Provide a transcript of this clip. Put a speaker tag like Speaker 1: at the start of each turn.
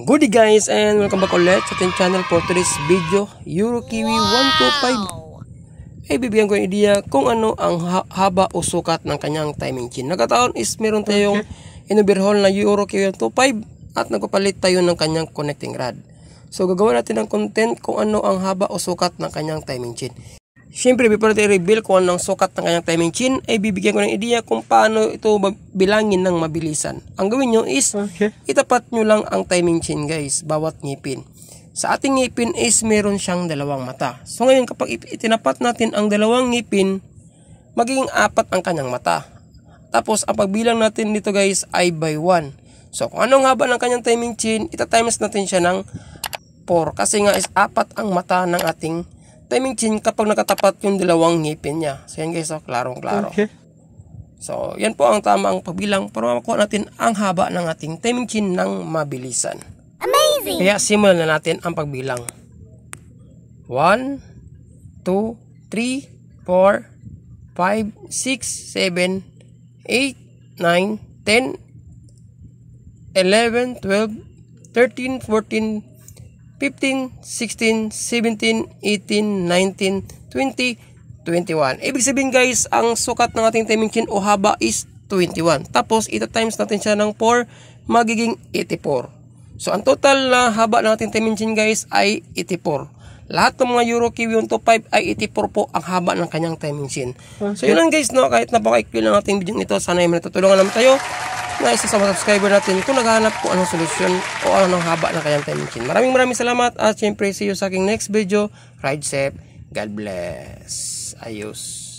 Speaker 1: Goody guys and welcome back ulit sa ating channel for today's video Euro Kiwi wow! 125 Ay bibigyan ko yung idea kung ano ang haba o sukat ng kanyang timing chain Nagkataon is meron tayong okay. inoverhaul na Euro Kiwi 125 at nagpapalit tayo ng kanyang connecting rod So gagawa natin ng content kung ano ang haba o sukat ng kanyang timing chain Siyempre, before I reveal kung anong sukat ng kanyang timing chain, ay bibigyan ko ng idea kung paano ito bilangin ng mabilisan. Ang gawin nyo is, okay. itapat nyo lang ang timing chain guys, bawat ngipin. Sa ating ngipin is meron siyang dalawang mata. So ngayon kapag itinapat natin ang dalawang ngipin, magiging apat ang kanyang mata. Tapos ang pagbilang natin dito guys ay by 1. So kung anong haba ng kanyang timing chain, itatimes natin siya ng 4 kasi nga is apat ang mata ng ating timing chin kapag nakatapat yung dalawang ngipin niya. So yan guys, so, klarong-klaro. Okay. So yan po ang tamang pabilang para makuha natin ang haba ng ating timing chin ng mabilisan. Amazing! Kaya simulan na natin ang pagbilang. 1, 2, 3, 4, 5, 6, 7, 8, 9, 10, 11, 12, 13, 14, 15, 16, 17, 18, 19, 20, 21. Ibig sabihin guys, ang sukat ng ating timing chain o haba is 21. Tapos, ita times natin siya ng 4, magiging 84. So, ang total na haba ng ating timing chain guys ay 84. Lahat ng mga Euro Kiwi 125 ay 84 po ang haba ng kanyang timing chain. So, yun lang guys, no? kahit napaka-equal ng ating video nito, sana ay natutulungan naman tayo na isa sa mga subscriber natin kung naghahanap kung anong solusyon o anong haba ng kayang time Maraming maraming salamat at syempre see you sa aking next video. Ride safe. God bless. Ayos.